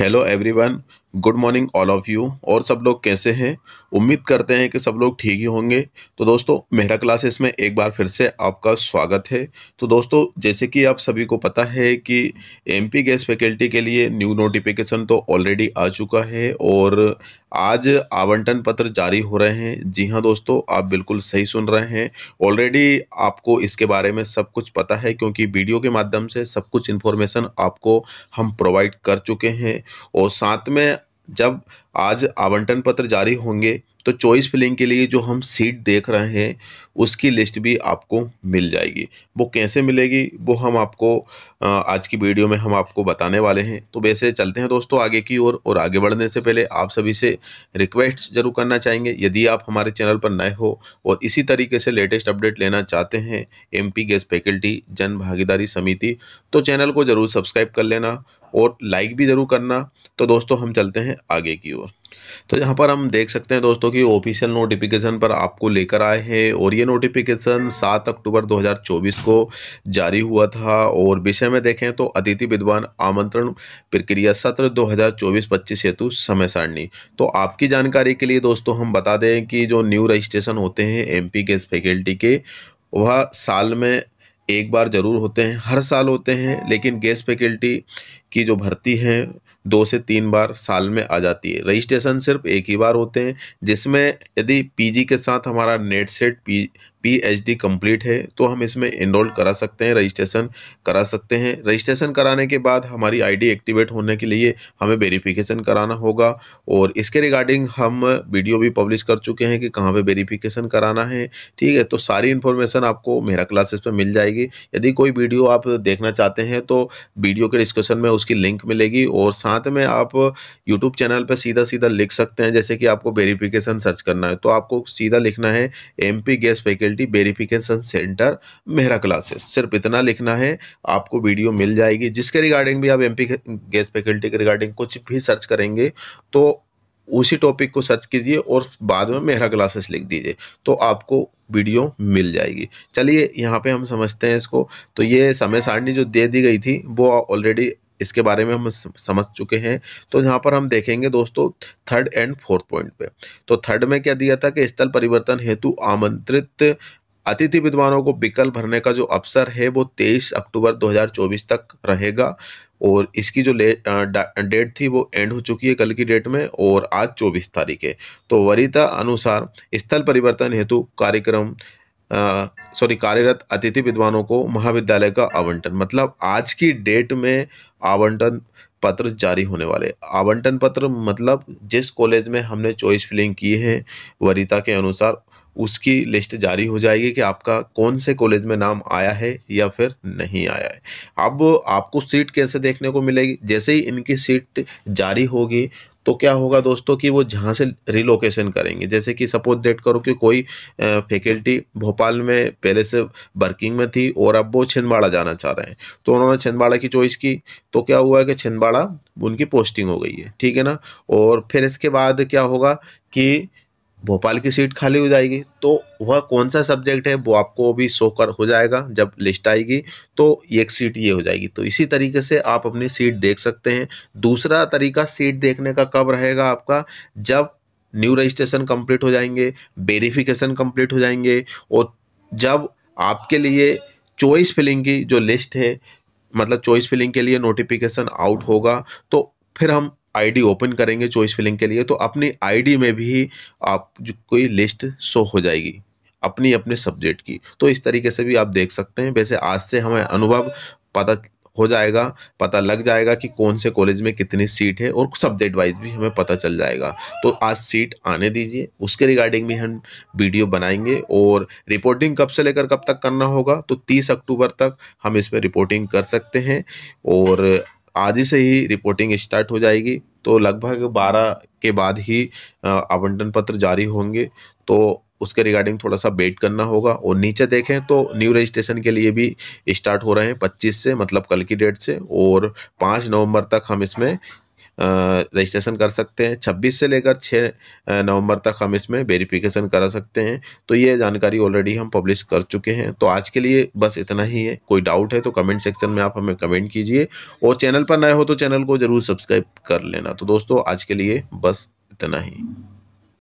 hello everyone good morning all of you और सब लोग कैसे हैं उम्मीद करते हैं कि सब लोग ठीक ही होंगे तो दोस्तों मेहरा क्लासेस में एक बार फिर से आपका स्वागत है तो दोस्तों जैसे कि आप सभी को पता है कि एमपी गैस फैकल्टी के लिए न्यू नोटिफिकेशन तो ऑलरेडी आ चुका है और आज आवंटन पत्र जारी हो रहे हैं जी हाँ दोस्तों आप बिल्कुल सही सुन रहे हैं ऑलरेडी आपको इसके बारे में सब कुछ पता है क्योंकि वीडियो के माध्यम से सब कुछ इन्फॉर्मेशन आपको हम प्रोवाइड कर चुके हैं और साथ में जब आज आवंटन पत्र जारी होंगे तो चॉइस फिलिंग के लिए जो हम सीट देख रहे हैं उसकी लिस्ट भी आपको मिल जाएगी वो कैसे मिलेगी वो हम आपको आज की वीडियो में हम आपको बताने वाले हैं तो वैसे चलते हैं दोस्तों आगे की ओर और, और आगे बढ़ने से पहले आप सभी से रिक्वेस्ट ज़रूर करना चाहेंगे यदि आप हमारे चैनल पर नए हो और इसी तरीके से लेटेस्ट अपडेट लेना चाहते हैं पी गैस फैकल्टी जन भागीदारी समिति तो चैनल को ज़रूर सब्सक्राइब कर लेना और लाइक भी ज़रूर करना तो दोस्तों हम चलते हैं आगे की ओर तो यहाँ पर हम देख सकते हैं दोस्तों कि ऑफिशियल नोटिफिकेशन पर आपको लेकर आए हैं और ये नोटिफिकेशन सात अक्टूबर 2024 को जारी हुआ था और विषय में देखें तो अतिथि विद्वान आमंत्रण प्रक्रिया सत्र 2024-25 हेतु समय सारणी तो आपकी जानकारी के लिए दोस्तों हम बता दें कि जो न्यू रजिस्ट्रेशन होते हैं एम पी फैकल्टी के वह साल में एक बार ज़रूर होते हैं हर साल होते हैं लेकिन गैस फैकल्टी की जो भर्ती है दो से तीन बार साल में आ जाती है रजिस्ट्रेशन सिर्फ एक ही बार होते हैं जिसमें यदि पीजी के साथ हमारा NET SET P PhD complete है तो हम इसमें इनरोल करा सकते हैं रजिस्ट्रेशन करा सकते हैं रजिस्ट्रेशन कराने के बाद हमारी आईडी एक्टिवेट होने के लिए हमें वेरिफिकेशन कराना होगा और इसके रिगार्डिंग हम वीडियो भी पब्लिश कर चुके हैं कि कहाँ पर वेरीफिकेशन कराना है ठीक है तो सारी इन्फॉर्मेशन आपको मेरा क्लासेस पर मिल जाएगी यदि कोई वीडियो आप देखना चाहते हैं तो वीडियो के डिस्क्रिप्शन में उसकी लिंक मिलेगी और साथ में आप यूट्यूब चैनल पर सीधा सीधा लिख सकते हैं जैसे कि आपको वेरीफिकेशन सर्च करना है तो आपको सीधा लिखना है M guest faculty eligibility verification centre Mehra classes सिर्फ इतना लिखना है आपको वीडियो मिल जाएगी जिसके रिगार्डिंग भी आप एम पी गैस फैकल्टी के रिगार्डिंग कुछ भी सर्च करेंगे तो उसी टॉपिक को सर्च कीजिए और बाद में मेहरा क्लासेस लिख दीजिए तो आपको वीडियो मिल जाएगी चलिए यहाँ पे हम समझते हैं इसको तो ये समय सारणी जो दे दी गई थी वो ऑलरेडी इसके बारे में हम समझ चुके हैं तो यहाँ पर हम देखेंगे दोस्तों थर्ड एंड फोर्थ पॉइंट पे तो थर्ड में क्या दिया था कि स्थल परिवर्तन हेतु आमंत्रित अतिथि विद्वानों को विकल्प भरने का जो अवसर है वो 23 अक्टूबर 2024 तक रहेगा और इसकी जो डेट थी वो एंड हो चुकी है कल की डेट में और आज 24 तारीख है तो वरीता अनुसार स्थल परिवर्तन हेतु कार्यक्रम सॉरी कार्यरत अतिथि विद्वानों को महाविद्यालय का आवंटन मतलब आज की डेट में आवंटन पत्र जारी होने वाले आवंटन पत्र मतलब जिस कॉलेज में हमने चॉइस फिलिंग की है वरिता के अनुसार उसकी लिस्ट जारी हो जाएगी कि आपका कौन से कॉलेज में नाम आया है या फिर नहीं आया है अब आपको सीट कैसे देखने को मिलेगी जैसे ही इनकी सीट जारी होगी तो क्या होगा दोस्तों कि वो जहाँ से रिलोकेशन करेंगे जैसे कि सपोज डेट करो कि कोई फैकल्टी भोपाल में पहले से वर्किंग में थी और अब वो छिंदवाड़ा जाना चाह रहे हैं तो उन्होंने छिंदवाड़ा की चॉइस की तो क्या हुआ कि छिंदवाड़ा उनकी पोस्टिंग हो गई है ठीक है ना और फिर इसके बाद क्या होगा कि भोपाल की सीट खाली हो जाएगी तो वह कौन सा सब्जेक्ट है वो आपको भी शो कर हो जाएगा जब लिस्ट आएगी तो एक सीट ये हो जाएगी तो इसी तरीके से आप अपनी सीट देख सकते हैं दूसरा तरीका सीट देखने का कब रहेगा आपका जब न्यू रजिस्ट्रेशन कंप्लीट हो जाएंगे वेरिफिकेशन कंप्लीट हो जाएंगे और जब आपके लिए चॉइस फिलिंग की जो लिस्ट है मतलब चॉइस फिलिंग के लिए नोटिफिकेशन आउट होगा तो फिर हम आईडी ओपन करेंगे चॉइस फिलिंग के लिए तो अपनी आईडी में भी आप कोई लिस्ट शो हो जाएगी अपनी अपने सब्जेक्ट की तो इस तरीके से भी आप देख सकते हैं वैसे आज से हमें अनुभव पता हो जाएगा पता लग जाएगा कि कौन से कॉलेज में कितनी सीट है और सब्जेक्ट वाइज भी हमें पता चल जाएगा तो आज सीट आने दीजिए उसके रिगार्डिंग भी हम वीडियो बनाएंगे और रिपोर्टिंग कब से लेकर कब तक करना होगा तो 30 अक्टूबर तक हम इसमें रिपोर्टिंग कर सकते हैं और आज ही से ही रिपोर्टिंग स्टार्ट हो जाएगी तो लगभग बारह के बाद ही आवंटन पत्र जारी होंगे तो उसके रिगार्डिंग थोड़ा सा वेट करना होगा और नीचे देखें तो न्यू रजिस्ट्रेशन के लिए भी स्टार्ट हो रहे हैं 25 से मतलब कल की डेट से और 5 नवंबर तक हम इसमें रजिस्ट्रेशन कर सकते हैं 26 से लेकर 6 नवंबर तक हम इसमें वेरिफिकेशन करा सकते हैं तो ये जानकारी ऑलरेडी हम पब्लिश कर चुके हैं तो आज के लिए बस इतना ही है कोई डाउट है तो कमेंट सेक्शन में आप हमें कमेंट कीजिए और चैनल पर नए हो तो चैनल को ज़रूर सब्सक्राइब कर लेना तो दोस्तों आज के लिए बस इतना ही